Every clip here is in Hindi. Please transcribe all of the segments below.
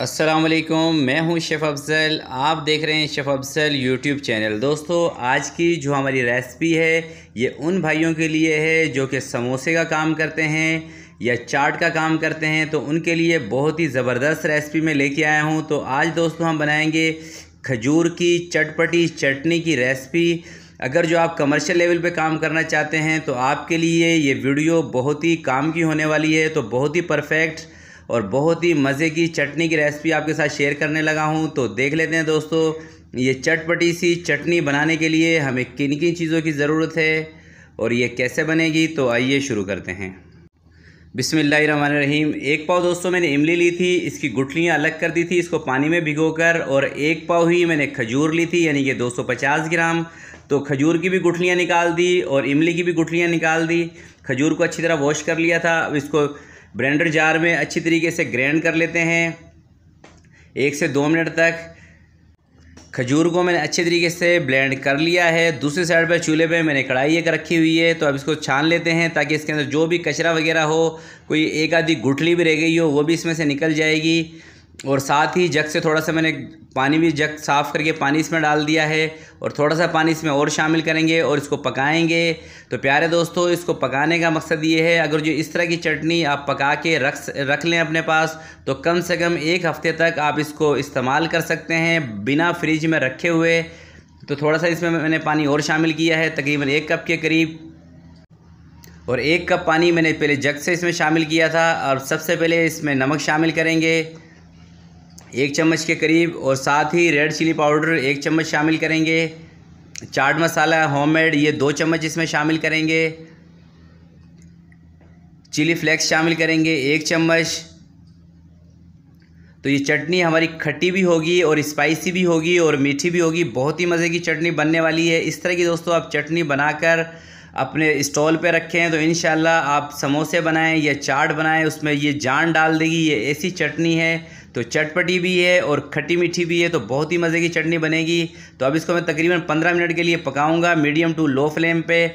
असलकम मैं हूं शेफ़ अफजल आप देख रहे हैं शेफ़ अफजल यूट्यूब चैनल दोस्तों आज की जो हमारी रेसिपी है ये उन भाइयों के लिए है जो कि समोसे का काम करते हैं या चाट का काम करते हैं तो उनके लिए बहुत ही ज़बरदस्त रेसिपी में लेके आया हूं तो आज दोस्तों हम बनाएंगे खजूर की चटपटी चटनी की रेसिपी अगर जो आप कमर्शियल लेवल पे काम करना चाहते हैं तो आपके लिए ये वीडियो बहुत ही काम की होने वाली है तो बहुत ही परफेक्ट और बहुत ही मज़े की चटनी की रेसिपी आपके साथ शेयर करने लगा हूँ तो देख लेते हैं दोस्तों ये चटपटी सी चटनी बनाने के लिए हमें किन किन चीज़ों की ज़रूरत है और ये कैसे बनेगी तो आइए शुरू करते हैं बिसमीम एक पाव दोस्तों मैंने इमली ली थी इसकी गुटलियाँ अलग कर दी थी इसको पानी में भिगोकर और एक पाव ही मैंने खजूर ली थी यानी कि 250 ग्राम तो खजूर की भी गुठलियाँ निकाल दी और इमली की भी गुठलियाँ निकाल दी खजूर को अच्छी तरह वॉश कर लिया था अब इसको ब्रेंडर जार में अच्छी तरीके से ग्रैंड कर लेते हैं एक से दो मिनट तक खजूर को मैंने अच्छे तरीके से ब्लेंड कर लिया है दूसरी साइड पर चूल्हे पे मैंने कढ़ाई एक रखी हुई है तो अब इसको छान लेते हैं ताकि इसके अंदर जो भी कचरा वगैरह हो कोई एक आधी गुठली भी रह गई हो वो भी इसमें से निकल जाएगी और साथ ही जग से थोड़ा सा मैंने पानी भी जग साफ़ करके पानी इसमें डाल दिया है और थोड़ा सा पानी इसमें और शामिल करेंगे और इसको पकाएंगे तो प्यारे दोस्तों इसको पकाने का मकसद ये है अगर जो इस तरह की चटनी आप पका के रख रख लें अपने पास तो कम से कम एक हफ़्ते तक आप इसको इस्तेमाल कर सकते हैं बिना फ्रिज में रखे हुए तो थोड़ा सा इसमें मैंने पानी और शामिल किया है तकरीबन एक कप के करीब और एक कप पानी मैंने पहले जग से इसमें शामिल किया था और सबसे पहले इसमें नमक शामिल करेंगे एक चम्मच के करीब और साथ ही रेड चिली पाउडर एक चम्मच शामिल करेंगे चाट मसाला होममेड ये दो चम्मच इसमें शामिल करेंगे चिली फ्लेक्स शामिल करेंगे एक चम्मच तो ये चटनी हमारी खट्टी भी होगी और स्पाइसी भी होगी और मीठी भी होगी बहुत ही मज़े की चटनी बनने वाली है इस तरह की दोस्तों आप चटनी बनाकर अपने स्टॉल पे रखे हैं तो इन आप समोसे बनाएं या चाट बनाएं उसमें ये जान डाल देगी ये ऐसी चटनी है तो चटपटी भी है और खट्टी मीठी भी है तो बहुत ही मज़े की चटनी बनेगी तो अब इसको मैं तकरीबन पंद्रह मिनट के लिए पकाऊँगा मीडियम टू लो फ्लेम पर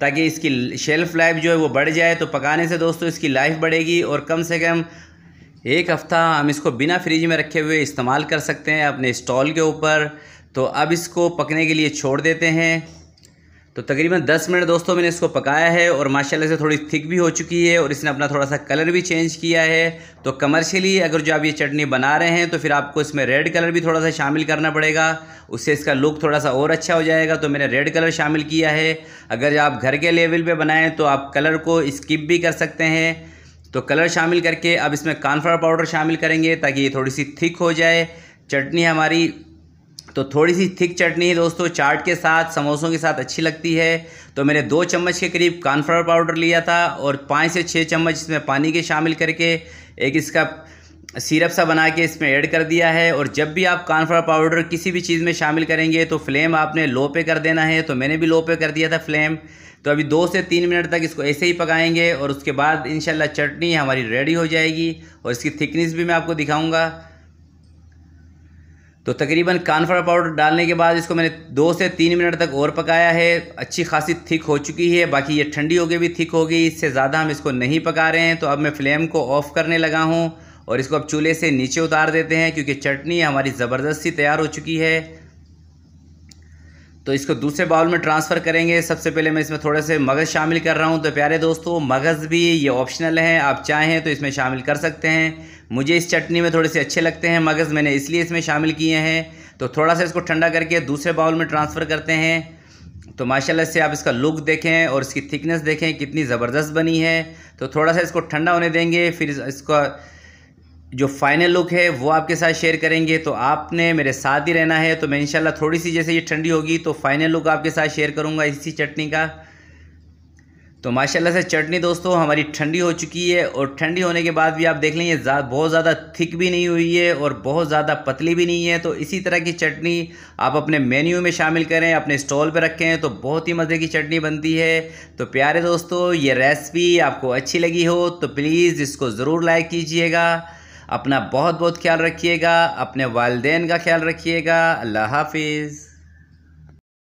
ताकि इसकी शेल्फ़ लाइफ जो है वो बढ़ जाए तो पकाने से दोस्तों इसकी लाइफ बढ़ेगी और कम से कम एक हफ़्ता हम इसको बिना फ्रिज में रखे हुए इस्तेमाल कर सकते हैं अपने स्टॉल के ऊपर तो अब इसको पकने के लिए छोड़ देते हैं तो तकरीबन 10 मिनट दोस्तों मैंने इसको पकाया है और माशाल्लाह से थोड़ी थिक भी हो चुकी है और इसने अपना थोड़ा सा कलर भी चेंज किया है तो कमर्शियली अगर जो आप ये चटनी बना रहे हैं तो फिर आपको इसमें रेड कलर भी थोड़ा सा शामिल करना पड़ेगा उससे इसका लुक थोड़ा सा और अच्छा हो जाएगा तो मैंने रेड कलर शामिल किया है अगर आप घर के लेवल पर बनाएँ तो आप कलर को स्किप भी कर सकते हैं तो कलर शामिल करके अब इसमें कॉर्नफ्लावर पाउडर शामिल करेंगे ताकि ये थोड़ी सी थिक हो जाए चटनी हमारी तो थोड़ी सी थिक चटनी है दोस्तों चाट के साथ समोसों के साथ अच्छी लगती है तो मैंने दो चम्मच के करीब कॉर्नफ्लावर पाउडर लिया था और पाँच से छः चम्मच इसमें पानी के शामिल करके एक इसका सिरप सा बना के इसमें ऐड कर दिया है और जब भी आप कॉर्नफ्लावर पाउडर किसी भी चीज़ में शामिल करेंगे तो फ्लेम आपने लो पे कर देना है तो मैंने भी लो पे कर दिया था फ्लेम तो अभी दो से तीन मिनट तक इसको ऐसे ही पकाएंगे और उसके बाद इन चटनी हमारी रेडी हो जाएगी और इसकी थिकनेस भी मैं आपको दिखाऊँगा तो तकरीबन कानफ्रा पाउडर डालने के बाद इसको मैंने दो से तीन मिनट तक और पकाया है अच्छी खासी थिक हो चुकी है बाकी ये ठंडी होगी भी थिक होगी इससे ज़्यादा हम इसको नहीं पका रहे हैं तो अब मैं फ्लेम को ऑफ़ करने लगा हूँ और इसको अब चूल्हे से नीचे उतार देते हैं क्योंकि चटनी हमारी ज़बरदस्ती तैयार हो चुकी है तो इसको दूसरे बाउल में ट्रांसफ़र करेंगे सबसे पहले मैं इसमें थोड़े से मगज़ शामिल कर रहा हूँ तो प्यारे दोस्तों मगज़ भी ये ऑप्शनल है आप चाहें तो इसमें शामिल कर सकते हैं मुझे इस चटनी में थोड़े से अच्छे लगते हैं मगज़ मैंने इसलिए इसमें शामिल किए हैं तो थोड़ा सा इसको ठंडा करके दूसरे बाउल में ट्रांसफ़र करते हैं तो माशाला से आप इसका लुक देखें और इसकी थिकनेस देखें कितनी ज़बरदस्त बनी है तो थोड़ा सा इसको ठंडा होने देंगे फिर इसका जो फाइनल लुक है वो आपके साथ शेयर करेंगे तो आपने मेरे साथ ही रहना है तो मैं इंशाल्लाह थोड़ी सी जैसे ये ठंडी होगी तो फाइनल लुक आपके साथ शेयर करूँगा इसी चटनी का तो माशाल्लाह से चटनी दोस्तों हमारी ठंडी हो चुकी है और ठंडी होने के बाद भी आप देख लेंगे जा, बहुत ज़्यादा थिक भी नहीं हुई है और बहुत ज़्यादा पतली भी नहीं है तो इसी तरह की चटनी आप अपने मेन्यू में शामिल करें अपने स्टॉल पर रखें तो बहुत ही मज़े की चटनी बनती है तो प्यारे दोस्तों ये रेसिपी आपको अच्छी लगी हो तो प्लीज़ इसको ज़रूर लाइक कीजिएगा अपना बहुत बहुत ख्याल रखिएगा अपने वालदेन का ख्याल रखिएगा अल्लाह हाफिज़